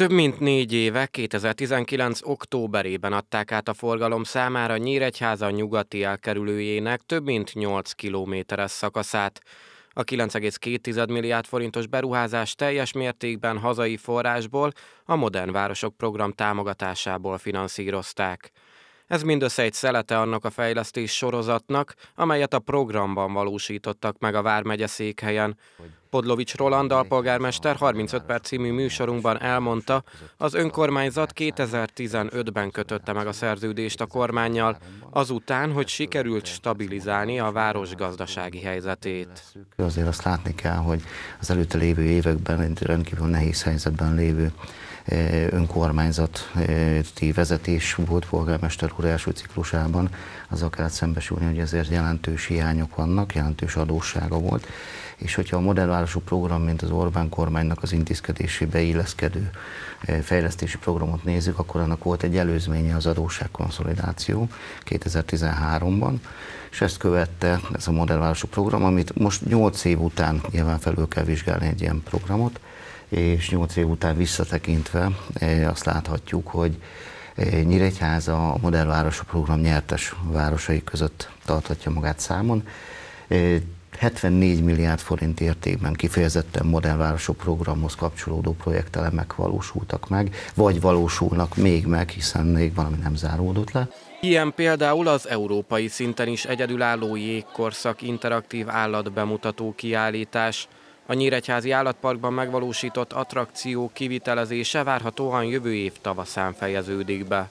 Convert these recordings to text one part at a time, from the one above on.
Több mint négy éve, 2019. októberében adták át a forgalom számára Nyíregyháza nyugati elkerülőjének több mint 8 kilométeres szakaszát. A 9,2 milliárd forintos beruházás teljes mértékben hazai forrásból, a Modern Városok program támogatásából finanszírozták. Ez mindössze egy szelete annak a fejlesztés sorozatnak, amelyet a programban valósítottak meg a Vármegye székhelyen. Podlovics Roland alpolgármester 35 perc című műsorunkban elmondta, az önkormányzat 2015-ben kötötte meg a szerződést a kormányjal, azután, hogy sikerült stabilizálni a város gazdasági helyzetét. Azért azt látni kell, hogy az előtte lévő években egy rendkívül nehéz helyzetben lévő e, önkormányzati e, vezetés volt polgármester úr első ciklusában, az akár szembesülni, hogy ezért jelentős hiányok vannak, jelentős adóssága volt, és hogyha a modell városú program, mint az Orbán kormánynak az intézkedésébe illeszkedő eh, fejlesztési programot nézzük, akkor annak volt egy előzménye az adósságkonszolidáció 2013-ban, és ezt követte ez a modellvárosú program, amit most 8 év után nyilván felül kell vizsgálni egy ilyen programot, és 8 év után visszatekintve eh, azt láthatjuk, hogy eh, Nyíregyháza a modellvárosú program nyertes városai között tarthatja magát számon. 74 milliárd forint értékben kifejezetten modellvárosok programhoz kapcsolódó projektelemek valósultak meg, vagy valósulnak még meg, hiszen még valami nem záródott le. Ilyen például az európai szinten is egyedülálló jégkorszak interaktív állatbemutató kiállítás. A Nyíregyházi Állatparkban megvalósított attrakció kivitelezése várhatóan jövő év tavaszán fejeződik be.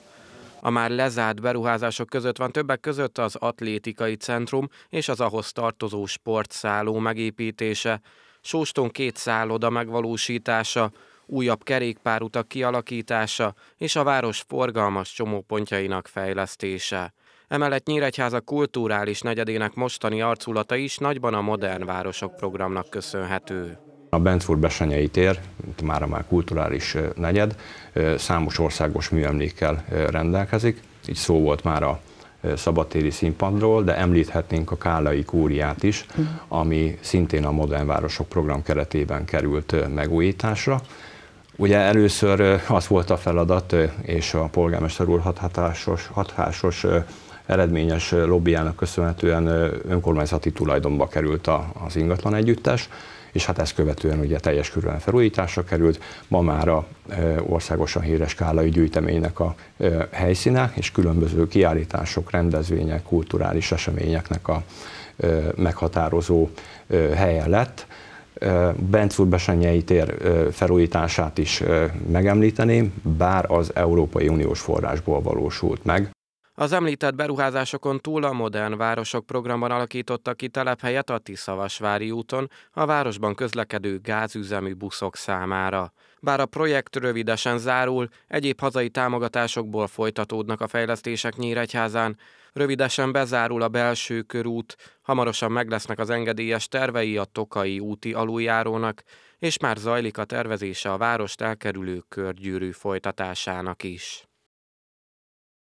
A már lezárt beruházások között van többek között az atlétikai centrum és az ahhoz tartozó sportszálló megépítése, Sóston két szálloda megvalósítása, újabb kerékpárutak kialakítása és a város forgalmas csomópontjainak fejlesztése. Emellett Nyíregyháza kulturális negyedének mostani arculata is nagyban a modern városok programnak köszönhető. A Bentfur Besenyei tér, már már kulturális negyed, számos országos műemlékkel rendelkezik. Így szó volt már a szabadtéri színpadról, de említhetnénk a kállai kúriát is, hm. ami szintén a Modern Városok program keretében került megújításra. Ugye először az volt a feladat, és a polgármester úr hathásos, hathásos eredményes lobbyának köszönhetően önkormányzati tulajdonba került az ingatlan együttes, és hát ezt követően ugye teljes körülön felújításra került, ma már a e, országosan híres kállai gyűjteménynek a e, helyszíne, és különböző kiállítások, rendezvények, kulturális eseményeknek a e, meghatározó helye lett. Bentfur Besenyei tér felújítását is megemlíteném, bár az Európai Uniós forrásból valósult meg. Az említett beruházásokon túl a Modern Városok programban alakítottak ki telephelyet a Tiszavasvári úton a városban közlekedő gázüzemű buszok számára. Bár a projekt rövidesen zárul, egyéb hazai támogatásokból folytatódnak a fejlesztések Nyíregyházán. Rövidesen bezárul a belső körút, hamarosan meglesznek az engedélyes tervei a Tokai úti aluljárónak, és már zajlik a tervezése a várost elkerülő körgyűrű folytatásának is.